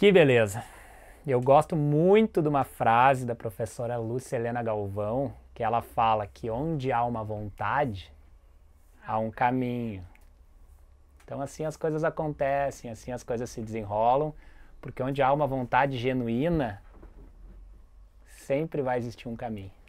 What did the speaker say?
Que beleza! Eu gosto muito de uma frase da professora Lúcia Helena Galvão, que ela fala que onde há uma vontade, há um caminho. Então assim as coisas acontecem, assim as coisas se desenrolam, porque onde há uma vontade genuína, sempre vai existir um caminho.